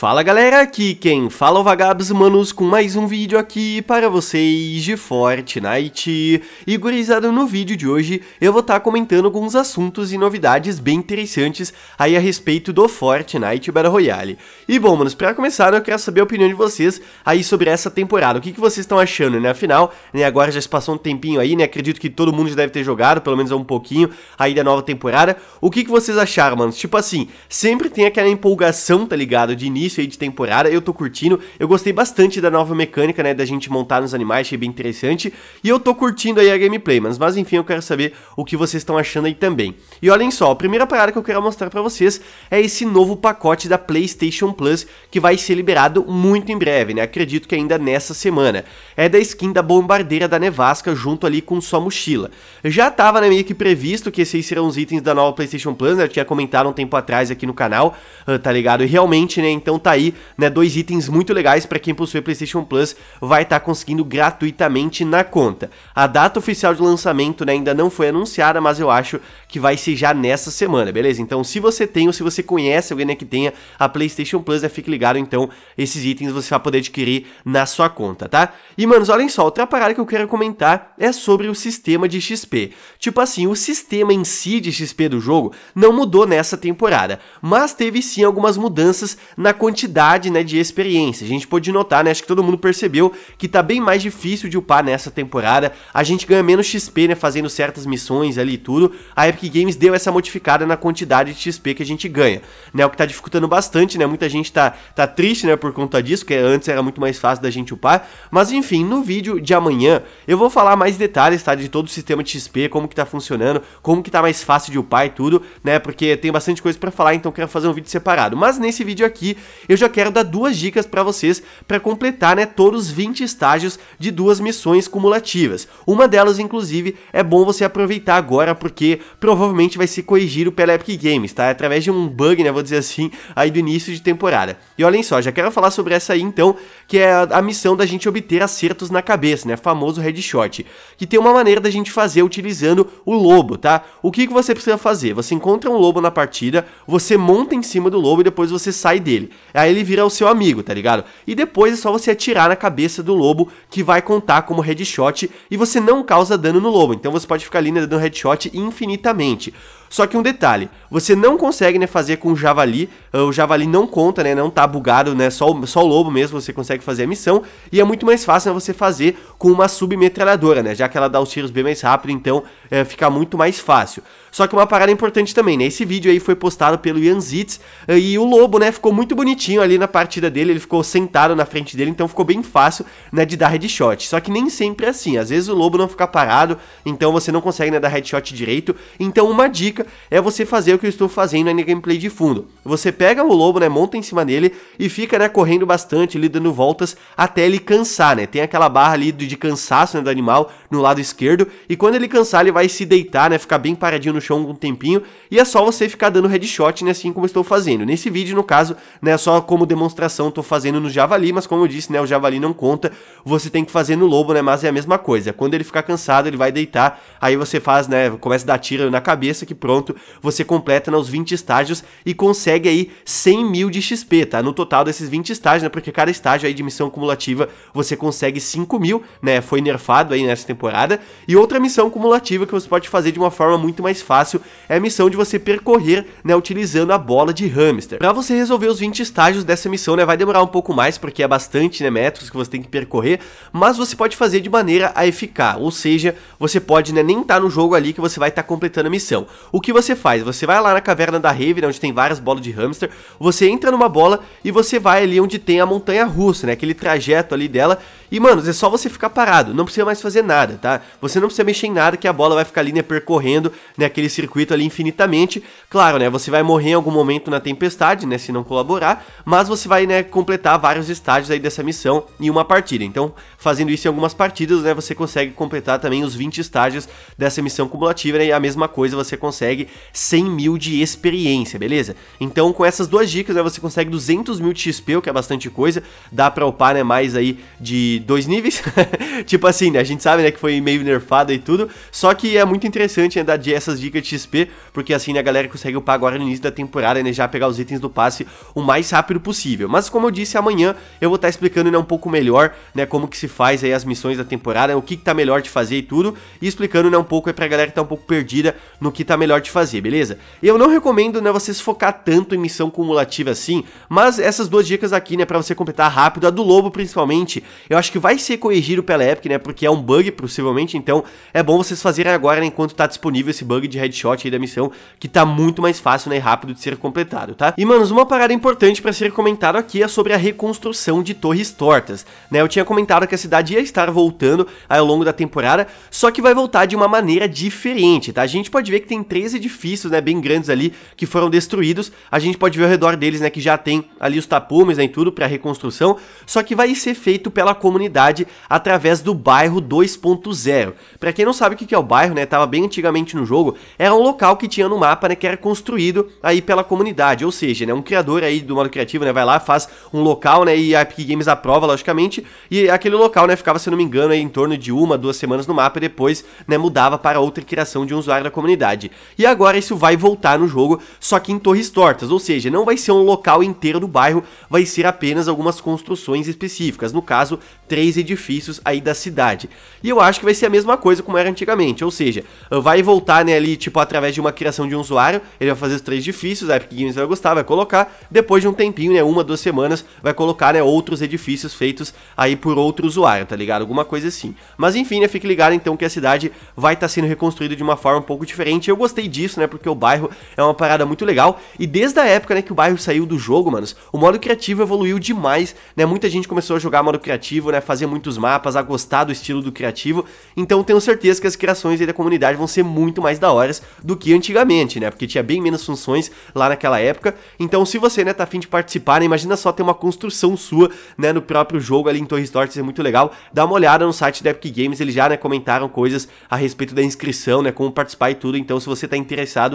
Fala galera, aqui quem fala é o Vagabos Manos com mais um vídeo aqui para vocês de Fortnite. E gurizada, no vídeo de hoje eu vou estar tá comentando alguns assuntos e novidades bem interessantes aí a respeito do Fortnite Battle Royale. E bom, manos, para começar eu quero saber a opinião de vocês aí sobre essa temporada. O que, que vocês estão achando, né? Afinal, né, agora já se passou um tempinho aí, né? Acredito que todo mundo já deve ter jogado, pelo menos é um pouquinho aí da nova temporada. O que, que vocês acharam, manos? Tipo assim, sempre tem aquela empolgação, tá ligado, de início início aí de temporada, eu tô curtindo. Eu gostei bastante da nova mecânica, né, da gente montar nos animais, achei bem interessante. E eu tô curtindo aí a gameplay, mas, mas enfim, eu quero saber o que vocês estão achando aí também. E olhem só, a primeira parada que eu quero mostrar pra vocês é esse novo pacote da PlayStation Plus, que vai ser liberado muito em breve, né, acredito que ainda nessa semana. É da skin da Bombardeira da Nevasca, junto ali com sua mochila. Já tava, né, meio que previsto que esses serão os itens da nova PlayStation Plus, né, eu tinha comentado um tempo atrás aqui no canal, ah, tá ligado? E realmente, né, então então tá aí, né, dois itens muito legais para quem possui PlayStation Plus, vai estar tá conseguindo gratuitamente na conta. A data oficial de lançamento né, ainda não foi anunciada, mas eu acho que vai ser já nessa semana, beleza? Então se você tem ou se você conhece alguém né, que tenha a PlayStation Plus, né, fique ligado, então esses itens você vai poder adquirir na sua conta, tá? E, manos, olhem só, outra parada que eu quero comentar é sobre o sistema de XP. Tipo assim, o sistema em si de XP do jogo não mudou nessa temporada, mas teve sim algumas mudanças na condição quantidade né, de experiência. A gente pôde notar, né, acho que todo mundo percebeu que tá bem mais difícil de upar nessa temporada. A gente ganha menos XP né, fazendo certas missões ali e tudo. A Epic Games deu essa modificada na quantidade de XP que a gente ganha, né, o que tá dificultando bastante, né, muita gente tá, tá triste né, por conta disso, que antes era muito mais fácil da gente upar. Mas enfim, no vídeo de amanhã eu vou falar mais detalhes tá, de todo o sistema de XP, como que tá funcionando, como que tá mais fácil de upar e tudo, né, porque tem bastante coisa para falar, então quero fazer um vídeo separado. Mas nesse vídeo aqui eu já quero dar duas dicas para vocês para completar né, todos os 20 estágios de duas missões cumulativas. Uma delas, inclusive, é bom você aproveitar agora porque provavelmente vai ser corrigido pela Epic Games, tá? É através de um bug, né, vou dizer assim, aí do início de temporada. E olhem só, já quero falar sobre essa aí então, que é a missão da gente obter acertos na cabeça, né, famoso headshot, que tem uma maneira da gente fazer utilizando o lobo, tá? O que, que você precisa fazer? Você encontra um lobo na partida, você monta em cima do lobo e depois você sai dele. Aí ele vira o seu amigo, tá ligado? E depois é só você atirar na cabeça do lobo, que vai contar como headshot, e você não causa dano no lobo. Então você pode ficar ali né, dando headshot infinitamente. Só que um detalhe, você não consegue né, fazer com o Javali, ah, o Javali não conta, né, não tá bugado, né, só, só o lobo mesmo você consegue fazer a missão, e é muito mais fácil né, você fazer com uma submetralhadora, né, já que ela dá os tiros bem mais rápido, então é, fica muito mais fácil. Só que uma parada importante também, né, esse vídeo aí foi postado pelo Ian Zitz, ah, e o lobo né, ficou muito bonito, bonitinho ali na partida dele, ele ficou sentado na frente dele, então ficou bem fácil né, de dar headshot. Só que nem sempre é assim, às vezes o lobo não fica parado, então você não consegue né, dar headshot direito. Então uma dica é você fazer o que eu estou fazendo na gameplay de fundo. Você pega o lobo, né, monta em cima dele e fica né, correndo bastante, ali dando voltas até ele cansar, né? Tem aquela barra ali de cansaço né, do animal no lado esquerdo e quando ele cansar ele vai se deitar, né, ficar bem paradinho no chão um tempinho e é só você ficar dando headshot, né, assim como eu estou fazendo. Nesse vídeo, no caso, né, só como demonstração, tô fazendo no Javali, mas como eu disse, né, o Javali não conta, você tem que fazer no Lobo, né, mas é a mesma coisa. Quando ele ficar cansado, ele vai deitar, aí você faz, né, começa a dar tiro na cabeça, que pronto, você completa, né, os 20 estágios e consegue aí 100 mil de XP, tá? No total desses 20 estágios, né, porque cada estágio aí de missão cumulativa você consegue 5 mil, né, foi nerfado aí nessa temporada. E outra missão cumulativa que você pode fazer de uma forma muito mais fácil é a missão de você percorrer, né, utilizando a bola de hamster. Pra você resolver os 20 estágios dessa missão, né? Vai demorar um pouco mais, porque é bastante, né, metros que você tem que percorrer, mas você pode fazer de maneira a ficar, ou seja, você pode, né, nem estar tá no jogo ali que você vai estar tá completando a missão. O que você faz? Você vai lá na caverna da Raven, né, onde tem várias bolas de hamster, você entra numa bola e você vai ali onde tem a montanha russa, né, aquele trajeto ali dela, e, mano, é só você ficar parado, não precisa mais fazer nada, tá? Você não precisa mexer em nada que a bola vai ficar ali, né, percorrendo, né, aquele circuito ali infinitamente. Claro, né, você vai morrer em algum momento na tempestade, né, se não colaborar, mas você vai né, completar vários estágios aí dessa missão em uma partida. Então Fazendo isso em algumas partidas, né, você consegue completar também os 20 estágios dessa missão cumulativa né, e a mesma coisa você consegue 100 mil de experiência, beleza? Então com essas duas dicas né, você consegue 200 mil de XP, o que é bastante coisa, dá pra upar né, mais aí de dois níveis, tipo assim, né, a gente sabe né, que foi meio nerfada e tudo, só que é muito interessante né, dar essas dicas de XP, porque assim né, a galera consegue upar agora no início da temporada, né, já pegar os itens do passe o mais rápido possível. Mas como eu disse, amanhã eu vou estar tá explicando né, um pouco melhor né, como que se faz aí as missões da temporada, o que, que tá melhor de fazer e tudo, e explicando né, um pouco aí pra galera que tá um pouco perdida no que tá melhor de fazer, beleza? Eu não recomendo né, vocês focar tanto em missão cumulativa assim, mas essas duas dicas aqui, né, pra você completar rápido, a do Lobo principalmente, eu acho que vai ser corrigido pela Epic, né, porque é um bug possivelmente, então é bom vocês fazerem agora né, enquanto tá disponível esse bug de headshot aí da missão, que tá muito mais fácil né, e rápido de ser completado, tá? E manos, uma parada importante para ser comentado aqui é sobre a reconstrução de torres tortas, né, eu tinha comentado que a cidade ia estar voltando ao longo da temporada, só que vai voltar de uma maneira diferente, tá? A gente pode ver que tem três edifícios, né, bem grandes ali, que foram destruídos, a gente pode ver ao redor deles, né, que já tem ali os tapumes, né, e tudo para reconstrução, só que vai ser feito pela comunidade através do bairro 2.0. Para quem não sabe o que é o bairro, né, tava bem antigamente no jogo, era um local que tinha no mapa, né, que era construído aí pela comunidade, ou seja, né, um criador aí do modo criativo, né, vai lá, faz um local, né, e a Epic Games aprova, logicamente, e aquele local local, né, ficava, se não me engano, aí, em torno de uma, duas semanas no mapa e depois, né, mudava para outra criação de um usuário da comunidade. E agora isso vai voltar no jogo, só que em torres tortas, ou seja, não vai ser um local inteiro do bairro, vai ser apenas algumas construções específicas, no caso, três edifícios aí da cidade. E eu acho que vai ser a mesma coisa como era antigamente, ou seja, vai voltar, né, ali, tipo, através de uma criação de um usuário, ele vai fazer os três edifícios, a Epic Games vai gostar, vai colocar, depois de um tempinho, né, uma, duas semanas, vai colocar, né, outros edifícios feitos aí por outros usuário, tá ligado? Alguma coisa assim. Mas enfim, né? Fique ligado então que a cidade vai estar tá sendo reconstruída de uma forma um pouco diferente. Eu gostei disso, né? Porque o bairro é uma parada muito legal. E desde a época, né, que o bairro saiu do jogo, manos, o modo criativo evoluiu demais, né? Muita gente começou a jogar modo criativo, né? Fazer muitos mapas, a gostar do estilo do criativo. Então tenho certeza que as criações da comunidade vão ser muito mais da hora do que antigamente, né? Porque tinha bem menos funções lá naquela época. Então, se você, né, tá afim de participar, né, imagina só ter uma construção sua, né, no próprio jogo ali em Torre Store, isso é muito legal legal. Dá uma olhada no site da Epic Games, eles já né, comentaram coisas a respeito da inscrição, né, como participar e tudo. Então, se você tá interessado,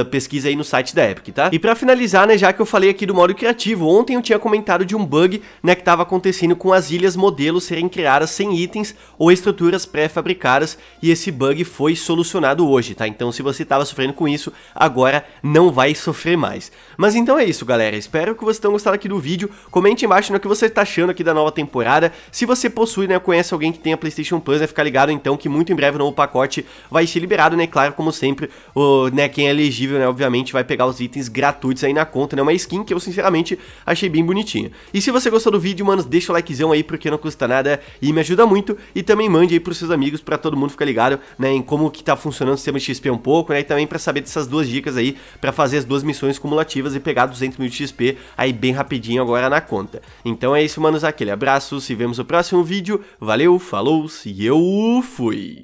uh, pesquisa aí no site da Epic, tá? E para finalizar, né, já que eu falei aqui do modo criativo, ontem eu tinha comentado de um bug, né, que tava acontecendo com as ilhas modelos serem criadas sem itens ou estruturas pré-fabricadas e esse bug foi solucionado hoje, tá? Então, se você tava sofrendo com isso, agora não vai sofrer mais. Mas então é isso, galera. Espero que vocês tenham gostado aqui do vídeo. Comente embaixo no né, que você tá achando aqui da nova temporada. Se você você possui, né, conhece alguém que tem a PlayStation Plus, né, fica ligado então que muito em breve o novo pacote vai ser liberado, né, claro, como sempre, o, né, quem é elegível, né, obviamente vai pegar os itens gratuitos aí na conta, né, uma skin que eu sinceramente achei bem bonitinha. E se você gostou do vídeo, mano, deixa o likezão aí porque não custa nada e me ajuda muito e também mande aí pros seus amigos para todo mundo ficar ligado, né, em como que tá funcionando o sistema de XP um pouco, né, e também para saber dessas duas dicas aí para fazer as duas missões cumulativas e pegar 200 mil de XP aí bem rapidinho agora na conta. Então é isso, manos, aquele abraço, se vemos no próximo próximo vídeo. Valeu, falou-se e eu fui!